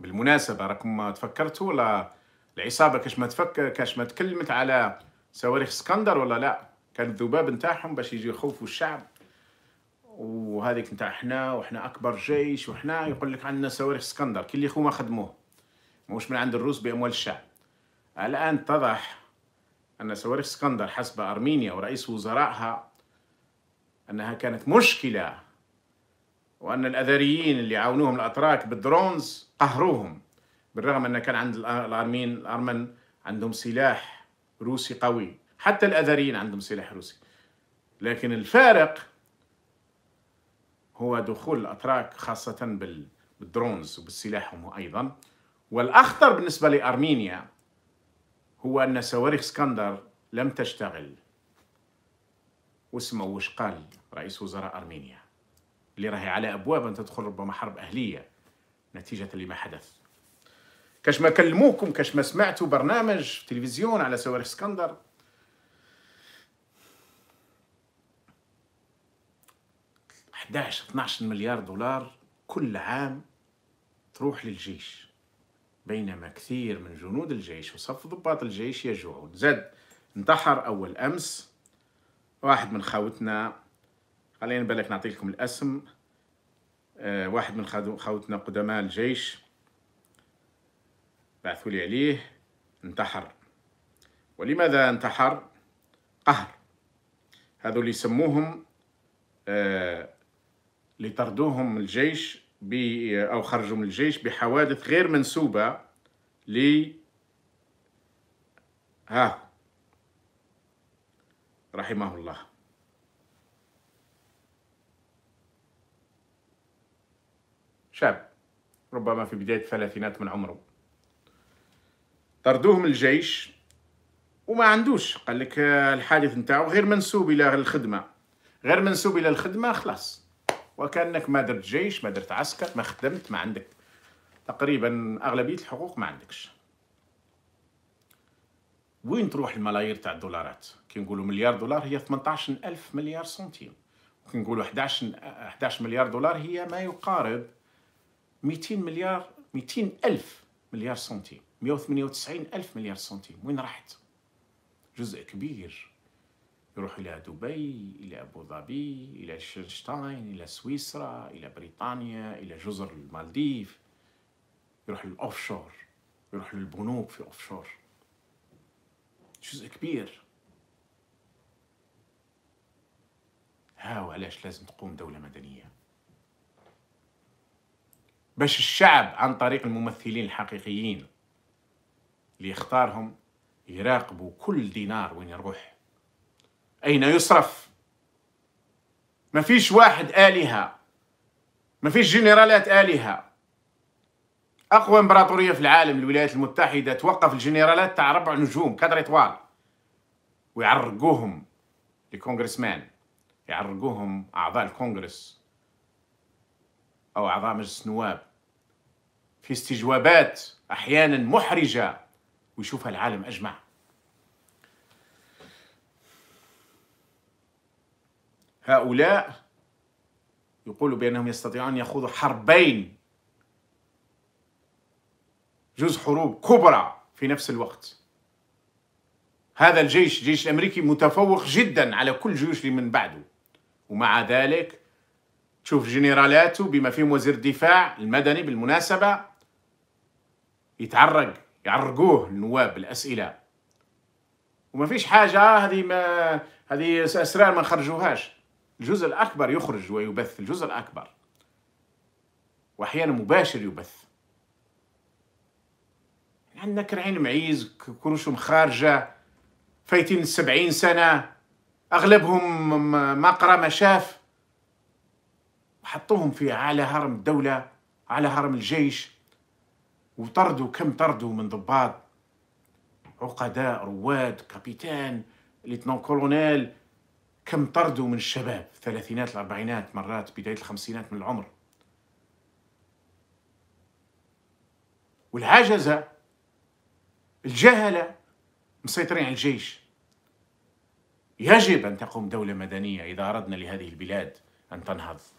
بالمناسبه راكم ما تفكرتوا ولا العصابه كاش ما تفكر كاش ما تكلمت على صواريخ اسكندر ولا لا كان الذباب نتاعهم باش يجي يخوفوا الشعب وهذيك نتاع حنا وحنا اكبر جيش وحنا يقول لك عندنا صواريخ اسكندر كي اللي خوما خدموه موش من عند الروس باموال الشعب الان اتضح ان صواريخ اسكندر حسب ارمينيا ورئيس وزرائها انها كانت مشكله وأن الأذريين اللي عاونوهم الأتراك بالدرونز قهروهم بالرغم أن كان عند الأرمين الأرمن عندهم سلاح روسي قوي حتى الأذريين عندهم سلاح روسي لكن الفارق هو دخول الأتراك خاصة بالدرونز هم أيضا والأخطر بالنسبة لأرمينيا هو أن صواريخ اسكندر لم تشتغل واسمه وش قال رئيس وزراء أرمينيا اللي راهي على ابواب ان تدخل ربما حرب اهليه نتيجه لما حدث كاش ما كلموكم كاش ما سمعتوا برنامج في تلفزيون على سواري اسكندر داعش 12 مليار دولار كل عام تروح للجيش بينما كثير من جنود الجيش وصف ضباط الجيش يجوعون زاد انتحر أول أمس واحد من خاوتنا خلينا بالك نعطي لكم الاسم آه واحد من خوتنا قدماء الجيش بعثوا لي عليه انتحر ولماذا انتحر قهر هذو اللي يسموهم آه اللي طردوهم من الجيش او خرجوا من الجيش بحوادث غير منسوبه ل ها رحمه الله شاب ربما في بداية الثلاثينات من عمره طردوه من الجيش وما عندوش قال لك آه، الحادث نتاعو غير منسوب إلى الخدمة غير منسوب إلى الخدمة خلاص وكأنك ما درت جيش ما درت عسكر ما خدمت ما عندك تقريبا أغلبية الحقوق ما عندكش وين تروح الملايير تاع الدولارات كي نقولوا مليار دولار هي 18000 ألف مليار سنتيم كي نقولوا 11 11 آه، مليار دولار هي ما يقارب 200 مليار 200 ألف مليار سنتيم 198 ألف مليار سنتيم وين راحت جزء كبير يروح إلى دبي إلى أبو ظبي إلى ليechtenstein إلى سويسرا إلى بريطانيا إلى جزر المالديف يروح للأوفشور يروح للبنوك في أوفشور جزء كبير هاو علاش لازم تقوم دولة مدنية باش الشعب عن طريق الممثلين الحقيقيين اللي يختارهم يراقبوا كل دينار وين يروح أين يصرف ما فيش واحد آلهة ما فيش جنرالات آلهة أقوى إمبراطورية في العالم الولايات المتحدة توقف الجنرالات تاع ربع نجوم كادر إطوال ويعرقوهم لكونغرسمان يعرقوهم أعضاء الكونغرس أو أعضاء مجلس النواب في استجوابات أحيانا محرجة ويشوفها العالم أجمع هؤلاء يقولوا بأنهم يستطيعون أن يخوضوا حربين جزء حروب كبرى في نفس الوقت هذا الجيش الجيش الأمريكي متفوق جدا على كل جيوش اللي من بعده ومع ذلك تشوف جنرالاته بما فيهم وزير الدفاع المدني بالمناسبة يتعرق يعرقوه النواب بالأسئلة وما فيش حاجة هذه ما هذه أسرار ما خرجوهاش الجزء الأكبر يخرج ويبث الجزء الأكبر وأحيانا مباشر يبث عندنا كرعين معيز كروشهم خارجة فايتين السبعين سنة أغلبهم ما قرا ما شاف حطوهم في على هرم الدولة على هرم الجيش وطردوا كم طردوا من ضباط عقداء رواد كابيتان ليتنون كولونيل كم طردوا من الشباب في الثلاثينات الأربعينات مرات بداية الخمسينات من العمر والعجزة الجهلة مسيطرين على الجيش يجب أن تقوم دولة مدنية إذا أردنا لهذه البلاد أن تنهض